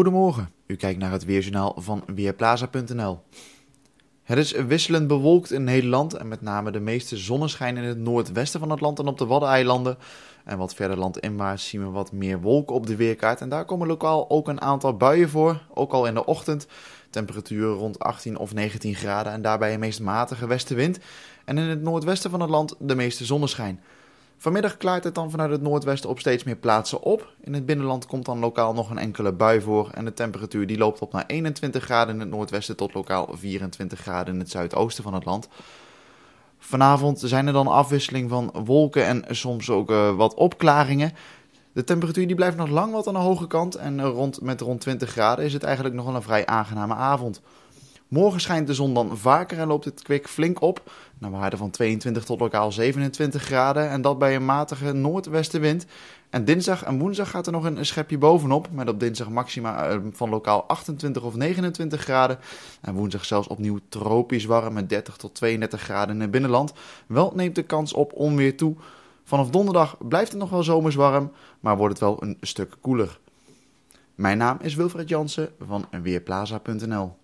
Goedemorgen, u kijkt naar het weerjournaal van Weerplaza.nl. Het is wisselend bewolkt in Nederland en met name de meeste zonneschijn in het noordwesten van het land en op de Waddeneilanden. En wat verder landinwaarts zien we wat meer wolken op de weerkaart en daar komen lokaal ook een aantal buien voor, ook al in de ochtend. Temperaturen rond 18 of 19 graden en daarbij een meest matige westenwind. En in het noordwesten van het land de meeste zonneschijn. Vanmiddag klaart het dan vanuit het noordwesten op steeds meer plaatsen op. In het binnenland komt dan lokaal nog een enkele bui voor en de temperatuur die loopt op naar 21 graden in het noordwesten tot lokaal 24 graden in het zuidoosten van het land. Vanavond zijn er dan afwisseling van wolken en soms ook eh, wat opklaringen. De temperatuur die blijft nog lang wat aan de hoge kant en eh, rond, met rond 20 graden is het eigenlijk nog wel een vrij aangename avond. Morgen schijnt de zon dan vaker en loopt het kwik flink op. Naar waarde van 22 tot lokaal 27 graden. En dat bij een matige noordwestenwind. En dinsdag en woensdag gaat er nog een schepje bovenop. Met op dinsdag maxima eh, van lokaal 28 of 29 graden. En woensdag zelfs opnieuw tropisch warm met 30 tot 32 graden in het binnenland. Wel neemt de kans op onweer toe. Vanaf donderdag blijft het nog wel zomers warm, maar wordt het wel een stuk koeler. Mijn naam is Wilfred Jansen van Weerplaza.nl